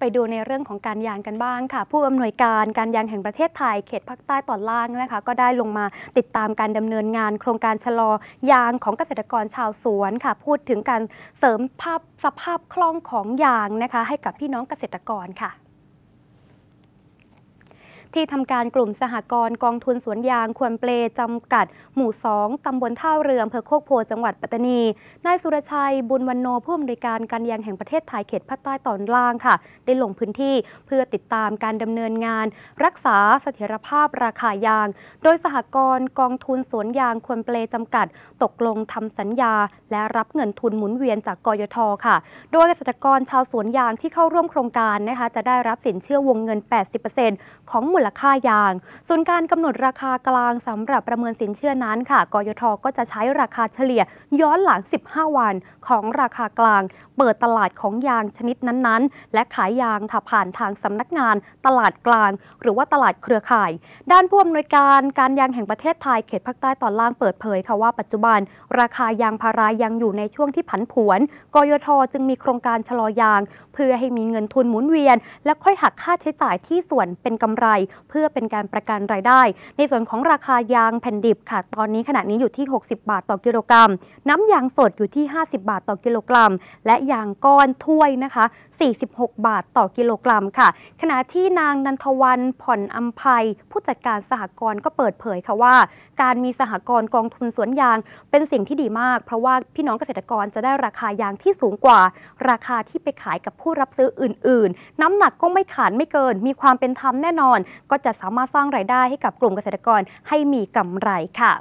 ไปดูในเรื่องของการยางกันบ้างค่ะ ผู้อำนวยการการยางแห่งประเทศไทยเขตภาคใต้ตอนล่างนะคะ ก็ได้ลงมาติดตามการดำเนินงาน โครงการชะลอยางของเกษตรกรชาวสวนค่ะ พูดถึงการเสริมภาพสภาพคล่องของยางนะคะ ให้กับพี่น้องเกษตรกรค่ะที่ทำการกลุ่มสหกรณ์กองทุนสวนยางควรเปลจำกัดหมู่ 2ตำบลท่าเรืออำเภอโคกโพจังหวัดปัตตานีนายสุรชัยบุญวันโนผู้อำนวยการการยางแห่งประเทศไทยเขตภาคใต้ตอนล่างค่ะ ได้ลงพื้นที่เพื่อติดตามการดำเนินงาน รักษาเสถียรภาพราคายาง โดยสหกรณ์กองทุนสวนยางควรเปลจำกัด ตกลงทำสัญญา และรับเงินทุนหมุนเวียนจากกยทค่ะ โดยเกษตรกรชาวสวนยางที่เข้าร่วมโครงการนะคะจะได้รับสินเชื่อวงเงิน 80%ของูลค่ายาง ส่วนการกำหนดราคากลางสำหรับประเมินสินเชื่อนั้นค่ะ กยท ก็จะใช้ราคาเฉลี่ยย้อนหลัง15 วัน ของราคากลาง เปิดตลาดของยางชนิดนั้นๆ และขายยางค่ะผ่านทางสำนักงาน ตลาดกลาง หรือว่าตลาดเครือข่าย ด้านผู้อำนวยการการยางแห่งประเทศไทยเขตภาคใต้ตอนล่างเปิดเผยค่ะว่าปัจจุบัน ราคายางพารายังอยู่ในช่วงที่ผันผวน กยท จึงมีโครงการชะลอยาง เพื่อให้มีเงินทุนหมุนเวียนและค่อยหักค่าใช้จ่ายที่ส่วนเป็นกำไรเพื่อเป็นการประกันรายได้ ในส่วนของราคายางแผ่นดิบค่ะ ตอนนี้ขณะนี้อยู่ที่ 60 บาทต่อกิโลกรัม น้ำยางสดอยู่ที่ 50 บาทต่อกิโลกรัม และยางก้อนถ้วยนะคะ46 บาทต่อกิโลกรัมค่ะ ขณะที่นางนันทวัน ผ่อนอัมภัย ผู้จัดการสหกรณ์ก็เปิดเผยค่ะว่า การมีสหกรณ์กองทุนสวนยางเป็นสิ่งที่ดีมาก เพราะว่าพี่น้องเกษตรกรจะได้ราคายางที่สูงกว่า ราคาที่ไปขายกับผู้รับซื้ออื่นๆ น้ำหนักก็ไม่ขาดไม่เกิน มีความเป็นธรรมแน่นอนก็จะสามารถสร้างรายได้ให้กับกลุ่มเกษตรกรให้มีกำไรค่ะ